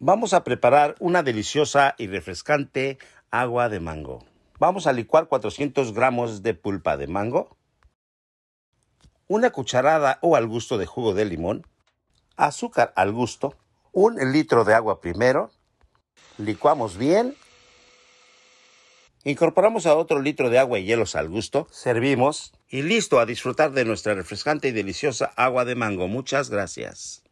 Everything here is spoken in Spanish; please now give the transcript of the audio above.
Vamos a preparar una deliciosa y refrescante agua de mango. Vamos a licuar 400 gramos de pulpa de mango, una cucharada o al gusto de jugo de limón, azúcar al gusto, un litro de agua primero, licuamos bien, incorporamos a otro litro de agua y hielos al gusto, servimos y listo a disfrutar de nuestra refrescante y deliciosa agua de mango. Muchas gracias.